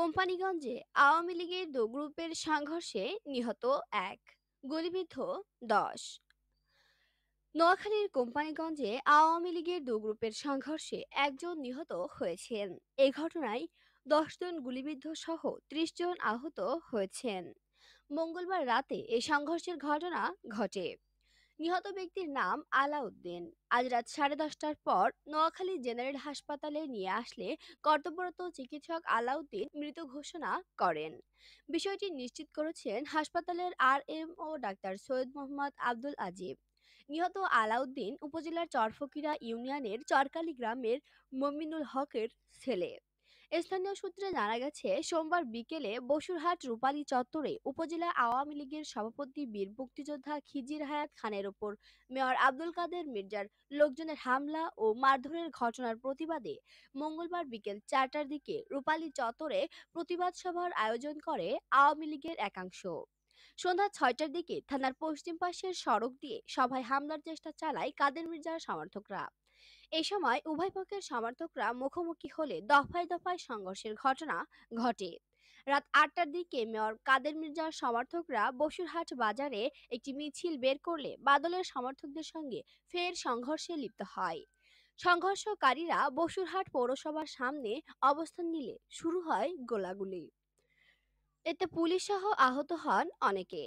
কোম্পানিগঞ্জে আওয়ামী লীগের দু গ্রুপের সংঘর্ষে নিহত এক গুলিবিদ্ধ দশ নোয়াখালীর কোম্পানিগঞ্জে আওয়ামী লীগের দু গ্রুপের সংঘর্ষে একজন নিহত হয়েছেন এ ঘটনায় দশজন গুলিবিদ্ধ সহ ত্রিশ জন আহত হয়েছেন মঙ্গলবার রাতে এ সংঘর্ষের ঘটনা ঘটে নিহত ব্যক্তির নাম আলাউদ্দিন আজ রাত সাড়ে দশটার পর নোয়াখালী জেনারেল হাসপাতালে নিয়ে আসলে কর্তব্যরত চিকিৎসক আলাউদ্দিন মৃত ঘোষণা করেন বিষয়টি নিশ্চিত করেছেন হাসপাতালের R M O doctor Syed Mohammad Abdul Azib নিহত আলাউদ্দিন উপজেলার চরফকিরা ইউনিয়নের চরকালি গ্রামের মমিনুল হকের ছেলে স্থানীয় সূত্রে জানা গেছে সোমবার বিকেলে বসুরহাট রূপালী চত্বরে উপজেলা আওয়ামী লীগের সভাপতি বীর মুক্তিযোদ্ধা খিজির হায়াত খানের ওপর মেয়র আব্দুল কাদের মির্জার লোকজনের হামলা ও মারধরের ঘটনার প্রতিবাদে মঙ্গলবার বিকেল চারটার দিকে রূপালী চত্বরে প্রতিবাদ সভার আয়োজন করে আওয়ামী লীগের একাংশ সন্ধ্যা ছয়টার দিকে থানার পশ্চিম পাশের সড়ক দিয়ে সভায় হামলার চেষ্টা চালায় কাদের মির্জার সমর্থকরা এ সময় উভয় পক্ষের সমর্থকরা মুখোমুখি হলে দফায় দফায় সংঘর্ষের ঘটনা ঘটে রাত আটটার দিকে মেয়র কাদের মির্জার সমর্থকরা বসুরহাট বাজারে একটি মিছিল বের করলে বাদলের সমর্থকদের সঙ্গে ফের সংঘর্ষে লিপ্ত হয় সংঘর্ষকারীরা বসুরহাট পৌরসভার সামনে অবস্থান নিলে শুরু হয় গোলাগুলি এতে পুলিশ সহ আহত হন অনেকে